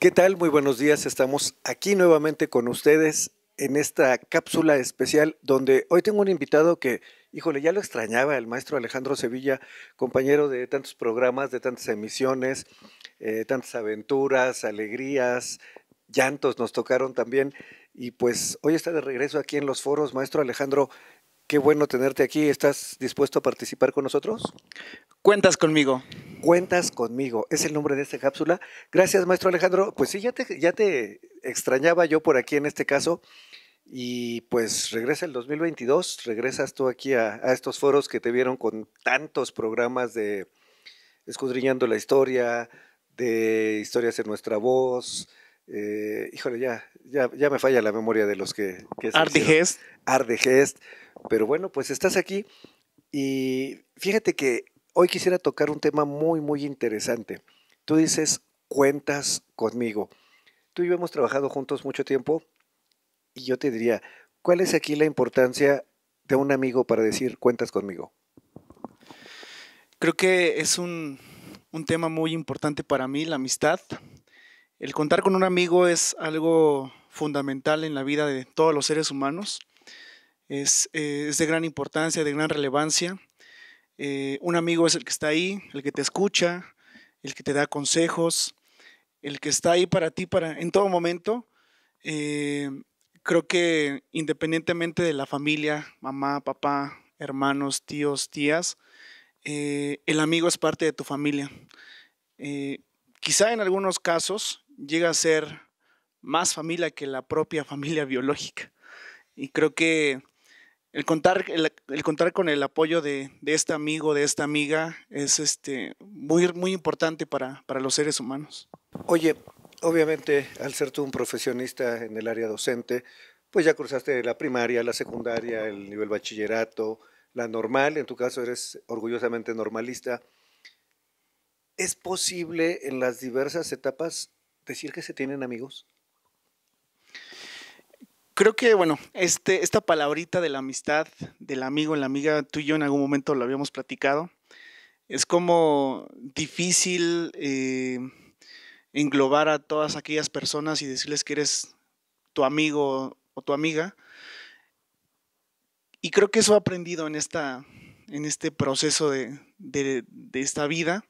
¿Qué tal? Muy buenos días. Estamos aquí nuevamente con ustedes en esta cápsula especial donde hoy tengo un invitado que, híjole, ya lo extrañaba, el maestro Alejandro Sevilla, compañero de tantos programas, de tantas emisiones, eh, tantas aventuras, alegrías, llantos nos tocaron también. Y pues hoy está de regreso aquí en los foros. Maestro Alejandro, Qué bueno tenerte aquí. ¿Estás dispuesto a participar con nosotros? Cuentas conmigo. Cuentas conmigo. Es el nombre de esta cápsula. Gracias, maestro Alejandro. Pues sí, ya te, extrañaba yo por aquí en este caso. Y pues regresa el 2022, regresas tú aquí a, estos foros que te vieron con tantos programas de Escudriñando la Historia, de Historias en Nuestra Voz, eh, híjole, ya, ya, me falla la memoria de los que... que Ardegest de Gest. Gest. Pero bueno, pues estás aquí y fíjate que hoy quisiera tocar un tema muy, muy interesante. Tú dices, cuentas conmigo. Tú y yo hemos trabajado juntos mucho tiempo y yo te diría, ¿cuál es aquí la importancia de un amigo para decir cuentas conmigo? Creo que es un, un tema muy importante para mí, la amistad. El contar con un amigo es algo fundamental en la vida de todos los seres humanos. Es, eh, de gran importancia, de gran relevancia. Eh, un amigo es el que está ahí, el que te escucha, el que te da consejos, el que está ahí para ti para, en todo momento. Eh, creo que independientemente de la familia, mamá, papá, hermanos, tíos, tías, el amigo es parte de tu familia. quizá en algunos casos llega a ser más familia que la propia familia biológica. Y creo que el contar, el, contar con el apoyo de, de, este amigo, de esta amiga, es este, muy, muy importante para, para los seres humanos. Oye, obviamente al ser tú un profesionista en el área docente, pues ya cruzaste la primaria, la secundaria, el nivel bachillerato, la normal, en tu caso eres orgullosamente normalista. ¿Es posible en las diversas etapas decir que se tienen amigos? creo que, bueno, este, esta palabrita de la amistad, del amigo, la amiga, tú y yo en algún momento lo habíamos platicado, es como difícil eh, englobar a todas aquellas personas y decirles que eres tu amigo o tu amiga. Y creo que eso he aprendido en, esta, en este proceso de, de esta vida.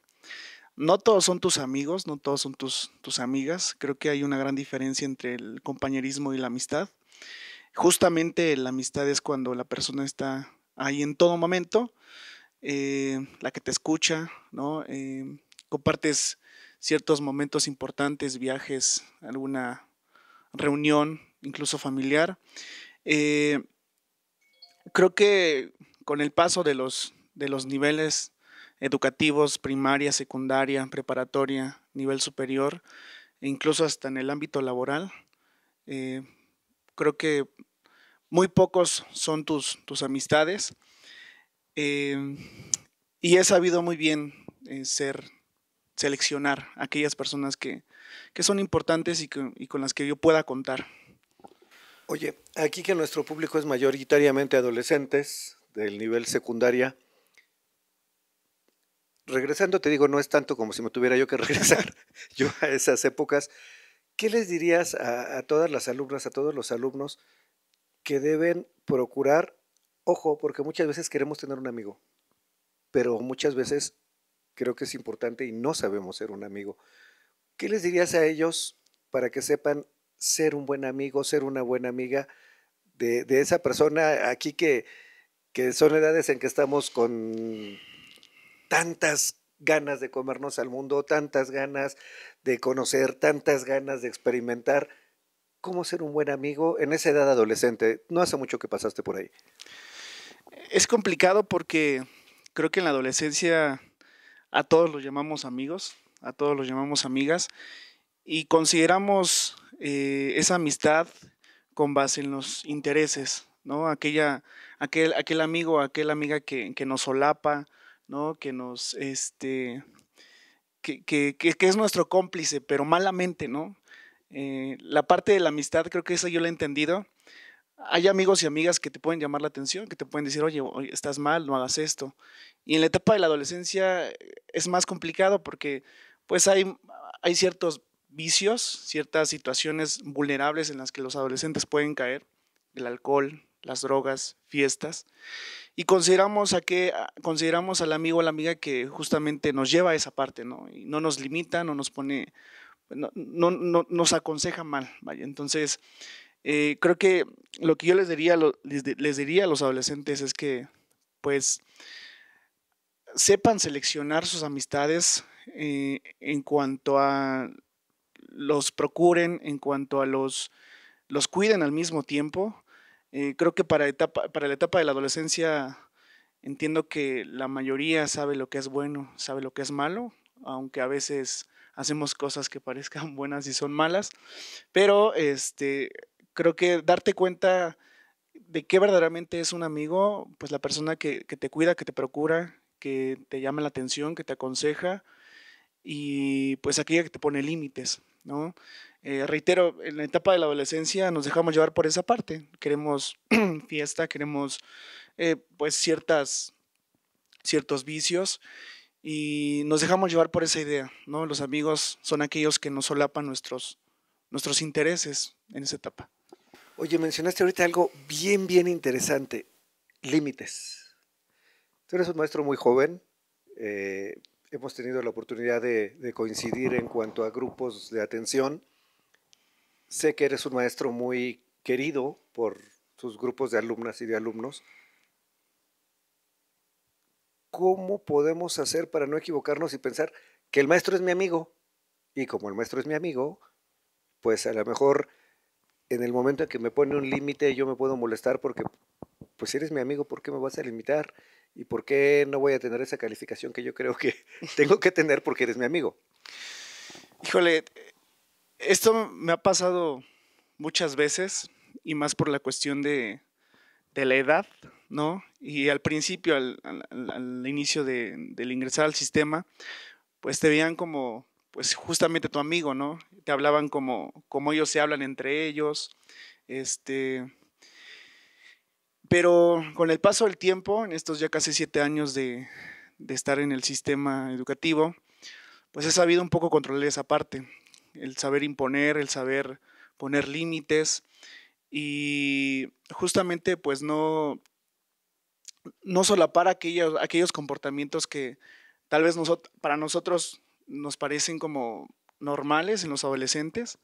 No todos son tus amigos, no todos son tus, tus amigas. Creo que hay una gran diferencia entre el compañerismo y la amistad justamente la amistad es cuando la persona está ahí en todo momento, eh, la que te escucha, ¿no? Eh, compartes ciertos momentos importantes, viajes, alguna reunión, incluso familiar. Eh, creo que con el paso de los, de los niveles educativos, primaria, secundaria, preparatoria, nivel superior, e incluso hasta en el ámbito laboral, creo que muy pocos son tus, tus amistades. Em, y he sabido muy bien eh, ser, seleccionar aquellas personas que, que son importantes y, con las que yo pueda contar. Oye, aquí que nuestro público es mayoritariamente adolescentes del nivel secundaria, regresando te digo, no es tanto como si me tuviera yo que regresar yo a esas épocas, ¿qué les dirías a todas las alumnas, a todos los alumnos que deben procurar, ojo, porque muchas veces queremos tener un amigo, pero muchas veces creo que es importante y no sabemos ser un amigo. ¿Qué les dirías a ellos para que sepan ser un buen amigo, ser una buena amiga de, de esa persona aquí que, que son edades en que estamos con tantas ganas de comernos al mundo, tantas ganas de conocer, tantas ganas de experimentar? cómo ser un buen amigo en esa edad adolescente? No hace mucho que pasaste por ahí. Es complicado porque creo que en la adolescencia a todos los llamamos amigos, a todos los llamamos amigas y consideramos eh, esa amistad con base en los intereses, ¿no? Aquella, aquel, aquel amigo, aquella amiga que, nos solapa, ¿no? Que nos, este, que, es nuestro cómplice, pero malamente, ¿no? Eh, la parte de la amistad, creo que esa yo la he entendido. Hay amigos y amigas que te pueden llamar la atención, que te pueden decir, oye, estás mal, no hagas esto. Y en la etapa de la adolescencia es más complicado porque pues hay, hay ciertos vicios, ciertas situaciones vulnerables en las que los adolescentes pueden caer, el alcohol, las drogas, fiestas, y consideramos a que consideramos al amigo o la amiga que justamente nos lleva a esa parte, ¿no? Y no nos limita, no nos pone no, nos aconseja mal. Entonces, eh, creo que lo que yo les diría, les, diría a los adolescentes es que, pues, sepan seleccionar sus amistades eh, en cuanto a los procuren, en cuanto a los, los cuiden al mismo tiempo. Eh, creo que para, etapa, para la etapa de la adolescencia entiendo que la mayoría sabe lo que es bueno, sabe lo que es malo, aunque a veces hacemos cosas que parezcan buenas y son malas, pero este, creo que darte cuenta de qué verdaderamente es un amigo, pues la persona que, te cuida, que te procura, que te llama la atención, que te aconseja y pues aquella que te pone límites, ¿no? Eh, reitero, en la etapa de la adolescencia nos dejamos llevar por esa parte. Queremos fiesta, queremos eh, pues ciertas, ciertos vicios y nos dejamos llevar por esa idea, ¿no? Los amigos son aquellos que nos solapan nuestros, nuestros intereses en esa etapa. Oye, mencionaste ahorita algo bien, bien interesante, límites. Tú eres un maestro muy joven, eh, hemos tenido la oportunidad de, coincidir en cuanto a grupos de atención. Sé que eres un maestro muy querido por sus grupos de alumnas y de alumnos, ¿cómo podemos hacer para no equivocarnos y pensar que el maestro es mi amigo? Y como el maestro es mi amigo, pues a lo mejor en el momento en que me pone un límite yo me puedo molestar porque, pues eres mi amigo, ¿por qué me vas a limitar? ¿Y por qué no voy a tener esa calificación que yo creo que tengo que tener porque eres mi amigo? Híjole, esto me ha pasado muchas veces y más por la cuestión de, de la edad ¿no? Y al principio, al, inicio del ingresar al sistema, pues te veían como, pues justamente tu amigo, ¿no? Te hablaban como, como ellos se hablan entre ellos, este... Pero con el paso del tiempo, en estos ya casi siete años de, de estar en el sistema educativo, pues he sabido un poco controlar esa parte, el saber imponer, el saber poner límites y justamente pues no no solapar aquellos, aquellos comportamientos que tal vez para nosotros nos parecen como normales en los adolescentes,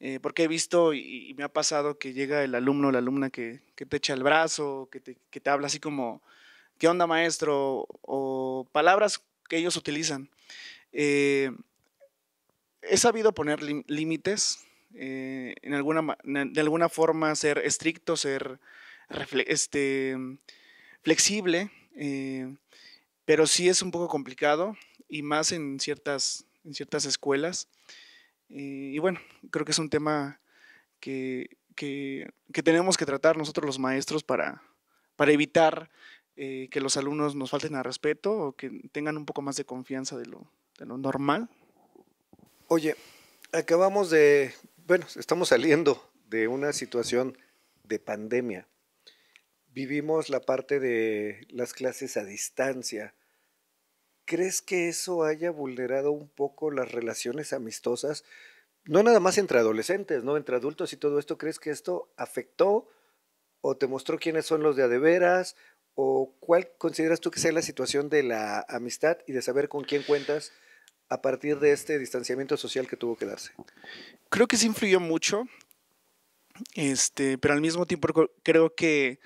eh, porque he visto y, me ha pasado que llega el alumno o la alumna que, te echa el brazo, que te, habla así como, ¿qué onda maestro? o palabras que ellos utilizan. Eh, he sabido poner límites, eh, de alguna forma ser estricto, ser este, flexible, eh, pero sí es un poco complicado y más en ciertas, en ciertas escuelas. Eh, y bueno, creo que es un tema que, tenemos que tratar nosotros los maestros para, para evitar eh, que los alumnos nos falten al respeto o que tengan un poco más de confianza de lo, de lo normal. Oye, acabamos de, bueno, estamos saliendo de una situación de pandemia vivimos la parte de las clases a distancia. ¿Crees que eso haya vulnerado un poco las relaciones amistosas? No nada más entre adolescentes, ¿no? Entre adultos y todo esto. ¿Crees que esto afectó o te mostró quiénes son los de a de veras? ¿O cuál consideras tú que sea la situación de la amistad y de saber con quién cuentas a partir de este distanciamiento social que tuvo que darse? Creo que sí influyó mucho, este, pero al mismo tiempo creo que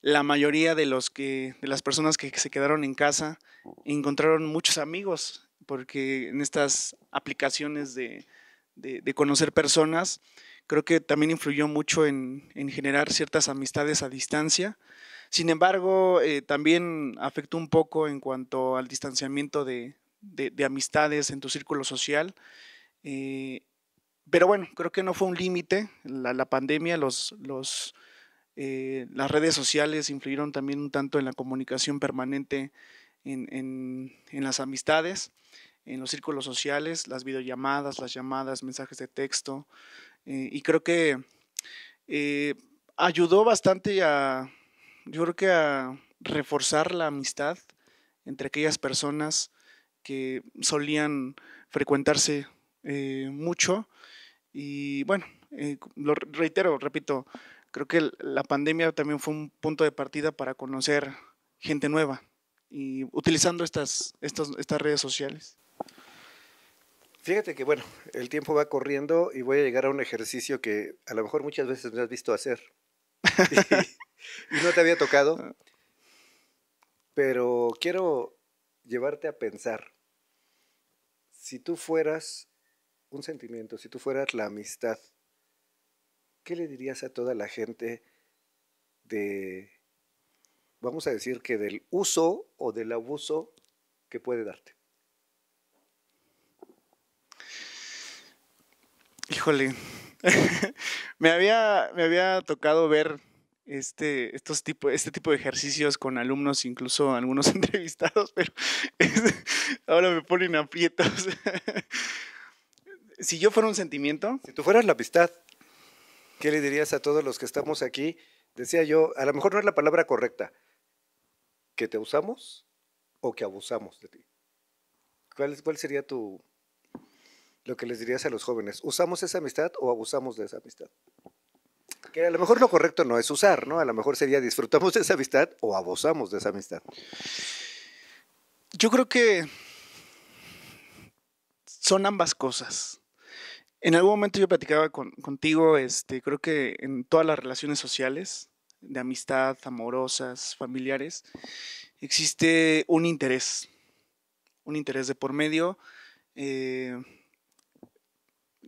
la mayoría de, los que, las personas que se quedaron en casa oh. encontraron muchos amigos, porque en estas aplicaciones de, conocer personas, creo que también influyó mucho en, generar ciertas amistades a distancia. Sin embargo, eh, también afectó un poco en cuanto al distanciamiento de, amistades en tu círculo social. Eh, pero bueno, creo que no fue un límite la, la pandemia, los, los, eh, las redes sociales influyeron también un tanto en la comunicación permanente, en, en, las amistades, en los círculos sociales, las videollamadas, las llamadas, mensajes de texto. Eh, y creo que eh, ayudó bastante a, yo creo que a reforzar la amistad entre aquellas personas que solían frecuentarse mucho. Y bueno, lo reitero, repito, creo que la pandemia también fue un punto de partida para conocer gente nueva y utilizando estas, estas, redes sociales. Fíjate que, bueno, el tiempo va corriendo y voy a llegar a un ejercicio que a lo mejor muchas veces me has visto hacer y no te había tocado, ah. pero quiero llevarte a pensar, si tú fueras un sentimiento, si tú fueras la amistad, ¿qué le dirías a toda la gente de, vamos a decir que del uso o del abuso que puede darte? Híjole, me, había, me había tocado ver este, estos tipo, este tipo de ejercicios con alumnos, incluso algunos entrevistados, pero ahora me ponen aprietos. si yo fuera un sentimiento. Si tú fueras la amistad. ¿Qué le dirías a todos los que estamos aquí? Decía yo, a lo mejor no es la palabra correcta, que te usamos o que abusamos de ti. ¿Cuál, sería tu, lo que les dirías a los jóvenes? ¿Usamos esa amistad o abusamos de esa amistad? Que a lo mejor lo correcto no es usar, ¿no? A lo mejor sería disfrutamos de esa amistad o abusamos de esa amistad. Yo creo que son ambas cosas. En algún momento yo platicaba contigo, este, creo que en todas las relaciones sociales, de amistad, amorosas, familiares, existe un interés, un interés de por medio, eh,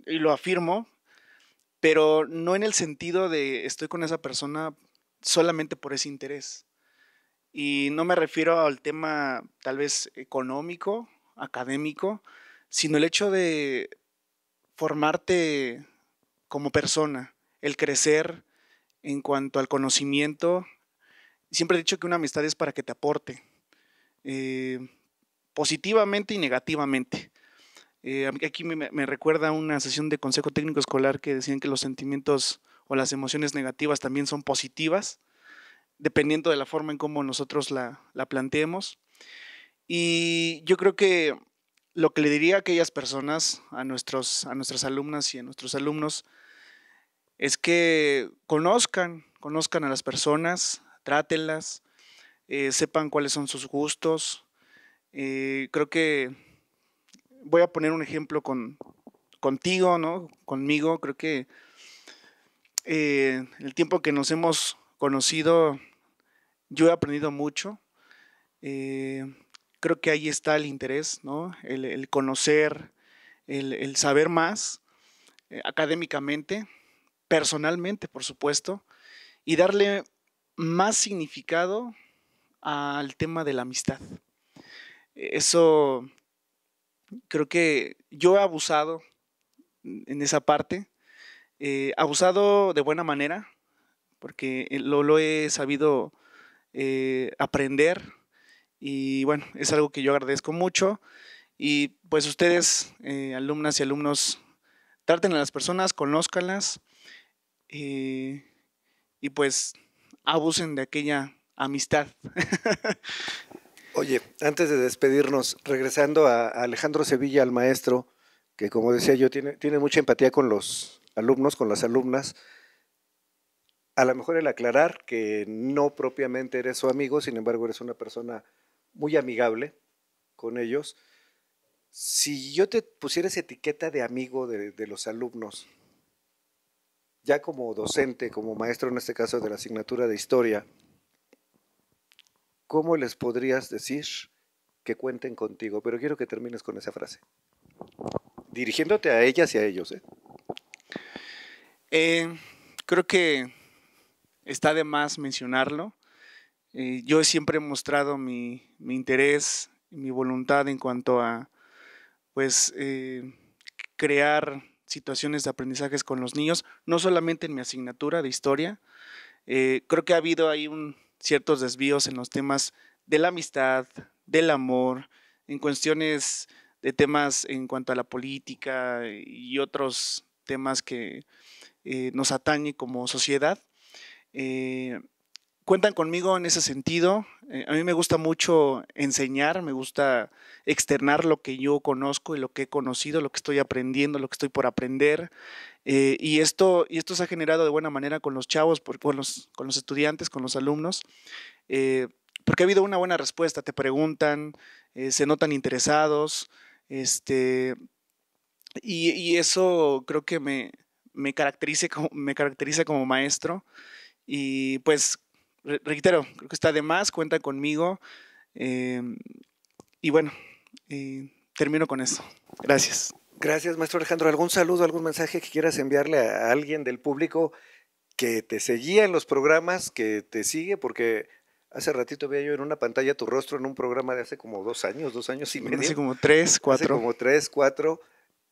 y lo afirmo, pero no en el sentido de estoy con esa persona solamente por ese interés. Y no me refiero al tema tal vez económico, académico, sino el hecho de formarte como persona, el crecer en cuanto al conocimiento. Siempre he dicho que una amistad es para que te aporte, eh, positivamente y negativamente. Eh, aquí me, recuerda una sesión de consejo técnico escolar que decían que los sentimientos o las emociones negativas también son positivas, dependiendo de la forma en cómo nosotros la, la planteemos. Y yo creo que lo que le diría a aquellas personas, a, nuestros, a nuestras alumnas y a nuestros alumnos, es que conozcan, conozcan a las personas, trátenlas, eh, sepan cuáles son sus gustos. Eh, creo que voy a poner un ejemplo con, contigo, ¿no? Conmigo, creo que eh, el tiempo que nos hemos conocido, yo he aprendido mucho creo que ahí está el interés, El, conocer, el, saber más eh, académicamente, personalmente, por supuesto, y darle más significado al tema de la amistad. E, eso creo que yo he abusado en esa parte, eh, abusado de buena manera, porque eh, lo, he sabido eh, aprender y bueno, es algo que yo agradezco mucho. Y pues ustedes, eh, alumnas y alumnos, traten a las personas, conózcanlas eh, y pues abusen de aquella amistad. Oye, antes de despedirnos, regresando a Alejandro Sevilla, al maestro, que como decía yo, tiene, tiene mucha empatía con los alumnos, con las alumnas, a lo mejor el aclarar que no propiamente eres su amigo, sin embargo eres una persona muy amigable con ellos. Si yo te pusiera esa etiqueta de amigo de, los alumnos, ya como docente, como maestro en este caso de la asignatura de historia, ¿cómo les podrías decir que cuenten contigo? Pero quiero que termines con esa frase, dirigiéndote a ellas y a ellos. ¿eh? Eh, creo que está de más mencionarlo. Eh, yo siempre he mostrado mi, mi, interés, mi voluntad en cuanto a, pues, eh, crear situaciones de aprendizajes con los niños, no solamente en mi asignatura de historia. Eh, creo que ha habido ahí un, ciertos desvíos en los temas de la amistad, del amor, en cuestiones de temas en cuanto a la política y otros temas que nos atañen como sociedad cuentan conmigo en ese sentido. Eh, a mí me gusta mucho enseñar, me gusta externar lo que yo conozco y lo que he conocido, lo que estoy aprendiendo, lo que estoy por aprender. Eh, y, esto, y esto se ha generado de buena manera con los chavos, por, con, los, con, los, estudiantes, con los alumnos, eh, porque ha habido una buena respuesta. Te preguntan, se notan interesados. Este, y, eso creo que me, me, caracteriza como, me caracteriza como maestro. Y pues reitero, creo que está de más, cuenta conmigo. Em, y bueno, eh, termino con eso. Gracias. Gracias, maestro Alejandro. ¿Algún saludo, algún mensaje que quieras enviarle a alguien del público que te seguía en los programas, que te sigue? Porque hace ratito veía yo en una pantalla tu rostro en un programa de hace como dos años, dos años y medio. Hace como tres, cuatro. como tres, cuatro.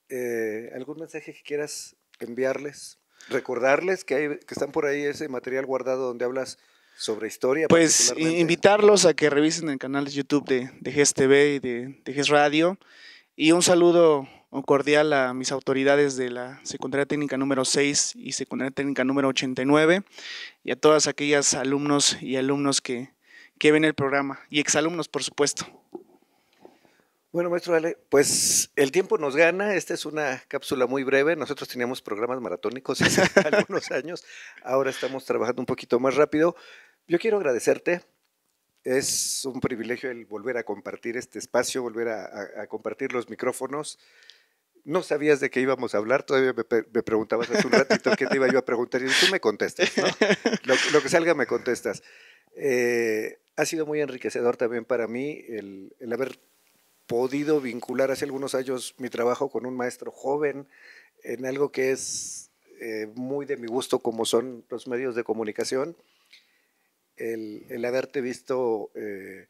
Eh, ¿Algún mensaje que quieras enviarles? Recordarles que, hay, que están por ahí ese material guardado donde hablas sobre historia. Pues invitarlos a que revisen el canal de YouTube de, de GES TV y de, de GES Radio. Y un saludo cordial a mis autoridades de la Secundaria Técnica número 6 y Secundaria Técnica número 89 y a todas aquellas alumnos y alumnos que, que ven el programa y exalumnos, por supuesto. Bueno, maestro Ale, pues el tiempo nos gana. Esta es una cápsula muy breve. Nosotros teníamos programas maratónicos hace algunos años. Ahora estamos trabajando un poquito más rápido. Yo quiero agradecerte. Es un privilegio el volver a compartir este espacio, volver a, compartir los micrófonos. No sabías de qué íbamos a hablar, todavía me, preguntabas hace un ratito qué te iba yo a preguntar y tú me contestas, lo, que salga me contestas. Eh, ha sido muy enriquecedor también para mí el, haber podido vincular hace algunos años mi trabajo con un maestro joven en algo que es eh, muy de mi gusto como son los medios de comunicación el, haberte visto, eh,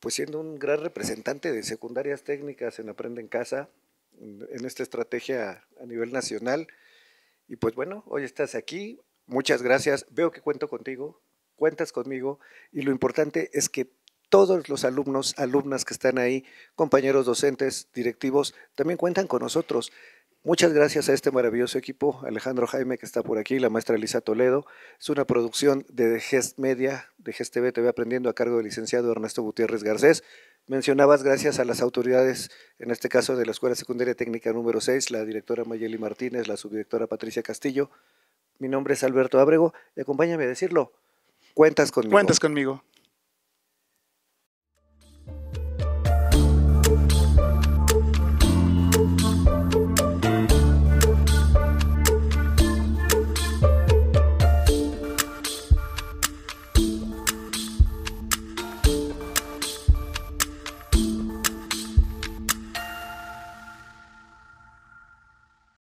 pues siendo un gran representante de secundarias técnicas en Aprende en Casa, en, en esta estrategia a nivel nacional. Y pues bueno, hoy estás aquí, muchas gracias, veo que cuento contigo, cuentas conmigo y lo importante es que todos los alumnos, alumnas que están ahí, compañeros docentes, directivos, también cuentan con nosotros. Muchas gracias a este maravilloso equipo, Alejandro Jaime que está por aquí, la maestra Elisa Toledo. Es una producción de Gest Media, de Gest TV, TV Aprendiendo a cargo del licenciado Ernesto Gutiérrez Garcés. Mencionabas gracias a las autoridades, en este caso de la Escuela Secundaria Técnica número 6, la directora Mayeli Martínez, la subdirectora Patricia Castillo. Mi nombre es Alberto Ábrego y acompáñame a decirlo, cuentas conmigo. Cuentas conmigo.